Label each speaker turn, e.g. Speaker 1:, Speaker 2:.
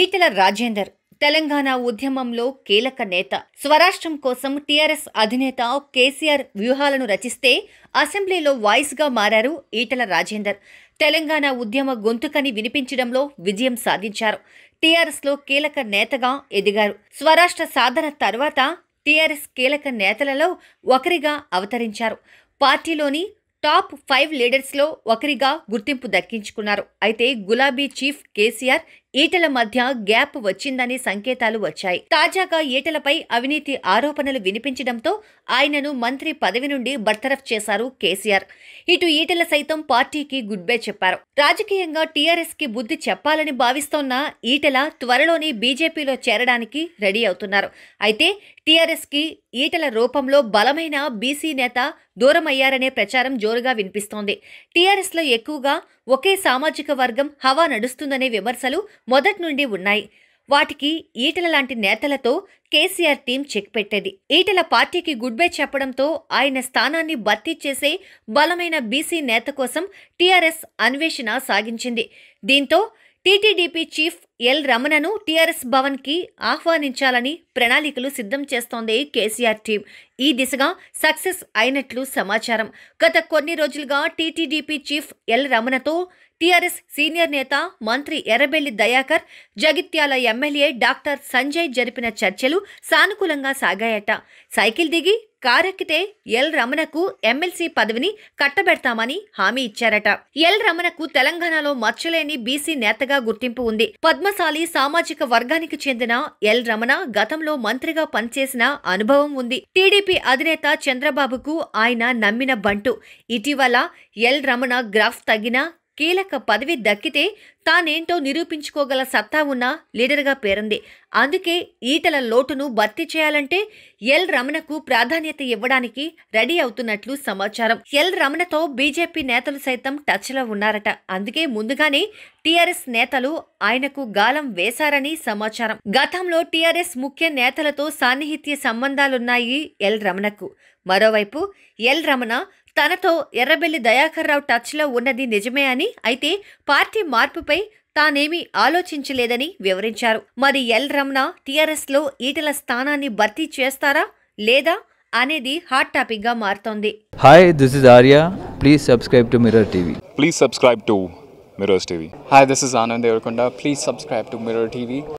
Speaker 1: ఈటెల రాజేందర్ తెలంగాణ ఉద్యమంలో కీలక నేత స్వరాష్ట్రం కోసం టీఆర్ఎస్ అధినేత కేసీఆర్ వ్యూహాలను రచిస్తే అసెంబ్లీలో వాయిస్గా మారారు ఈటల రాజేందర్ తెలంగాణ ఉద్యమ గొంతుకని వినిపించడంలో విజయం సాధించారు టీఆర్ఎస్లో కీలక నేతగా ఎదిగారు స్వరాష్ట్ర సాధన తర్వాత టీఆర్ఎస్ కీలక నేతలలో ఒకరిగా అవతరించారు పార్టీలోని టాప్ ఫైవ్ లీడర్స్లో ఒకరిగా గుర్తింపు దక్కించుకున్నారు అయితే గులాబీ చీఫ్ కేసీఆర్ ఈటల మధ్య గ్యాప్ వచ్చిందనే సంకేతాలు వచ్చాయి తాజాగా ఈటలపై అవినీతి ఆరోపణలు వినిపించడంతో ఆయనను మంత్రి పదవి నుండి బర్తరఫ్ చేశారు కేసీఆర్ ఇటు ఈటల సైతం పార్టీకి గుడ్ బై చెప్పారు రాజకీయంగా టీఆర్ఎస్ కి బుద్ధి చెప్పాలని భావిస్తోన్న ఈటల త్వరలోనే బీజేపీలో చేరడానికి రెడీ అవుతున్నారు అయితే టీఆర్ఎస్ కి ఈటల రూపంలో బలమైన బీసీ నేత దూరమయ్యారనే ప్రచారం జోరుగా వినిపిస్తోంది లో ఎక్కువగా ఒకే సామాజిక వర్గం హవా నడుస్తుందనే విమర్శలు నుండి ఉన్నాయి వాటికి ఈటల లాంటి నేతలతో కేసీఆర్ టీం చెక్ పెట్టేది ఈటల పార్టీకి గుడ్ బై చెప్పడంతో ఆయన స్థానాన్ని భర్తీ చేసే బలమైన బీసీ నేత కోసం టీఆర్ఎస్ అన్వేషణ సాగించింది దీంతో టీటీడీపీ చీఫ్ ఎల్ రమణను టీఆర్ఎస్ భవన్కి ఆహ్వానించాలని ప్రణాళికలు సిద్ధం చేస్తోంది కేసీఆర్ టీం ఈ దిశగా సక్సెస్ అయినట్లు సమాచారం గత కొన్ని రోజులుగా టీటీడీపీ చీఫ్ ఎల్ రమణతో టీఆర్ఎస్ సీనియర్ నేత మంత్రి ఎర్రబెల్లి దయాకర్ జగిత్యాల ఎమ్మెల్యే డాక్టర్ సంజయ్ జరిపిన చర్చలు సానుకూలంగా సాగాయట సైకిల్ దిగి కారెక్కితే ఎల్ రమణకు ఎమ్మెల్సీ పదవిని కట్టబెడతామని హామీ ఇచ్చారట ఎల్ రమణకు తెలంగాణలో మచ్చలేని బీసీ నేతగా గుర్తింపు ఉంది పద్మశాలి సామాజిక వర్గానికి చెందిన ఎల్ రమణ గతంలో మంత్రిగా పనిచేసిన అనుభవం ఉంది టీడీపీ అధినేత చంద్రబాబుకు ఆయన నమ్మిన బంటు ఇటీవల ఎల్ రమణ గ్రాఫ్ తగ్గినా కీలక పదవి దక్కితే తానేంటో నిరూపించుకోగల సత్తా ఉన్న లీడర్గా పేరంది అందుకే ఈటల లోటును భర్తీ చేయాలంటే ఎల్ రమణకు ప్రాధాన్యత ఇవ్వడానికి రెడీ అవుతున్నట్లు సమాచారం ఎల్ రమణతో బీజేపీ నేతలు సైతం టచ్లో ఉన్నారట అందుకే ముందుగానే టీఆర్ఎస్ నేతలు ఆయనకు గాలం వేశారని సమాచారం గతంలో టీఆర్ఎస్ ముఖ్య నేతలతో సాన్నిహిత్య సంబంధాలున్నాయి ఎల్ రమణకు మరోవైపు ఎల్ రమణ తనతో ఎర్రబెల్లి దయాకర్రావు టచ్లో ఉన్నది నిజమే అని అయితే పార్టీ మార్పుపై తానేమీ ఆలోచించలేదని వివరించారు మరి ఎల్ రమణ టీఆర్ఎస్లో ఈటల స్థానాన్ని భర్తీ చేస్తారా లేదా అనేది హాట్ టాపిక్గా మారుతోంది hi this is Arya please subscribe to Mirror TV please subscribe to Mirrors TV hi this is Anand Deverakonda please subscribe to Mirror TV